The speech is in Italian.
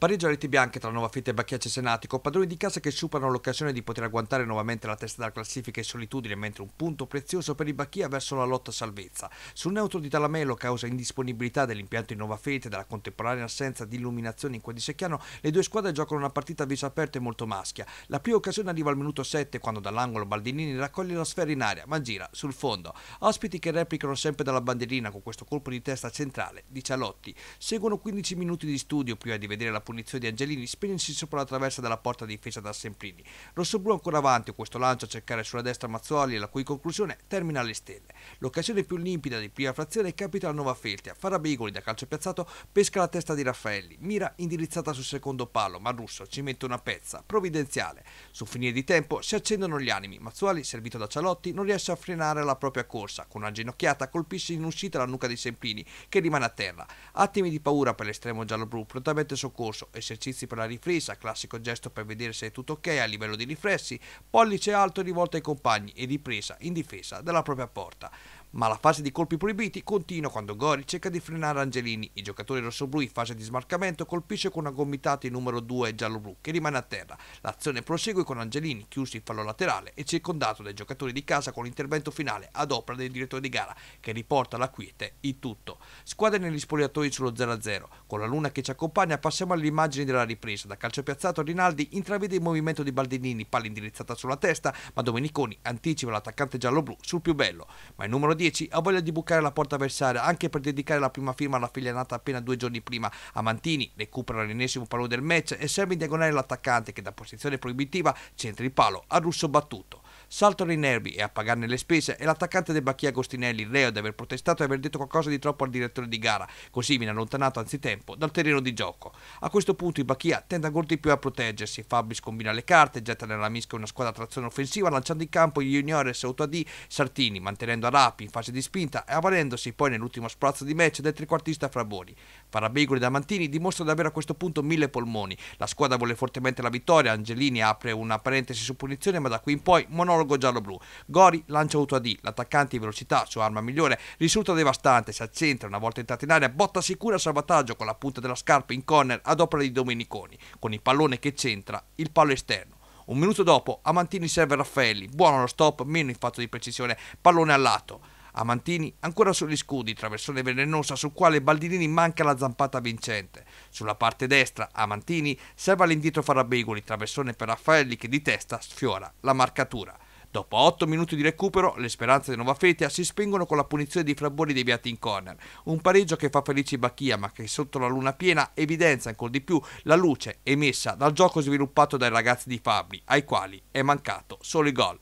Pareggio a reti bianche tra Novafitta e Bacchiace Senatico, padroni di casa che superano l'occasione di poter agguantare nuovamente la testa della classifica in solitudine, mentre un punto prezioso per i Bacchia verso la lotta a salvezza. Sul neutro di Talamelo, causa indisponibilità dell'impianto in Novafitta e della contemporanea assenza di illuminazione in Quadisecchiano, le due squadre giocano una partita a viso aperto e molto maschia. La prima occasione arriva al minuto 7 quando dall'angolo Baldinini raccoglie la sfera in aria, ma gira sul fondo. Ospiti che replicano sempre dalla bandierina con questo colpo di testa centrale di Cialotti. Seguono 15 minuti di studio prima di vedere la punizione di Angelini spingendosi sopra la traversa della porta difesa da Semplini. Rossoblu ancora avanti, questo lancio a cercare sulla destra Mazzuoli, la cui conclusione termina alle stelle. L'occasione più limpida di prima frazione capita al Nova Feltia. Farabigoli da calcio piazzato pesca la testa di Raffaelli, mira indirizzata sul secondo palo, ma Russo ci mette una pezza, provvidenziale. Su finire di tempo si accendono gli animi, Mazzuoli, servito da Cialotti, non riesce a frenare la propria corsa, con una ginocchiata colpisce in uscita la nuca di Semplini, che rimane a terra. Attimi di paura per l'estremo giallo gialloblu, prontamente soccorso corso, esercizi per la ripresa, classico gesto per vedere se è tutto ok a livello di riflessi, pollice alto rivolto ai compagni e ripresa in difesa della propria porta. Ma la fase di colpi proibiti continua quando Gori cerca di frenare Angelini. I giocatori rossoblù in fase di smarcamento colpisce con una gomitata il numero 2 giallo che rimane a terra. L'azione prosegue con Angelini chiuso in fallo laterale e circondato dai giocatori di casa con l'intervento finale ad opera del direttore di gara che riporta la quiete in tutto. Squadre negli spogliatoi sullo 0-0. Con la luna che ci accompagna passiamo alle immagini della ripresa. Da calcio piazzato Rinaldi intravede il movimento di Baldinini, palla indirizzata sulla testa, ma Domeniconi anticipa l'attaccante giallo sul più bello. Ma il numero di 10 ha voglia di bucare la porta avversaria anche per dedicare la prima firma alla figlia nata appena due giorni prima. Amantini recupera l'ennesimo palo del match e serve in diagonale l'attaccante che da posizione proibitiva centra il palo a russo battuto saltano i nervi e a pagarne le spese è l'attaccante del Bacchia Agostinelli, reo di aver protestato e aver detto qualcosa di troppo al direttore di gara, così viene allontanato anzitempo dal terreno di gioco. A questo punto il Bacchia tende ancora di più a proteggersi, Fabris combina le carte, getta nella misca una squadra a trazione offensiva lanciando in campo gli juniores Autoadì, Sartini, mantenendo Arapi in fase di spinta e avvalendosi poi nell'ultimo sprazzo di match del trequartista Fraboni. Parabigoli da Mantini dimostra davvero a questo punto mille polmoni. La squadra vuole fortemente la vittoria, Angelini apre una parentesi su punizione ma da qui in poi monologo giallo-blu. Gori lancia Utuadì, l'attaccante in velocità, sua arma migliore, risulta devastante, si accentra una volta entrata in aria, botta sicura al salvataggio con la punta della scarpa in corner ad opera di Domeniconi, con il pallone che centra il pallo esterno. Un minuto dopo, a Mantini serve Raffaelli, buono lo stop, meno in fatto di precisione, pallone a lato. Amantini ancora sugli scudi, traversone velenosa sul quale Baldinini manca la zampata vincente. Sulla parte destra Amantini serve all'indietro Farabegoli, traversone per Raffaelli che di testa sfiora la marcatura. Dopo 8 minuti di recupero, le speranze di Nova Fetia si spengono con la punizione dei Fraboni deviati in corner. Un pareggio che fa felice Bacchia, ma che sotto la luna piena evidenzia ancora di più la luce emessa dal gioco sviluppato dai ragazzi di Fabri, ai quali è mancato solo il gol.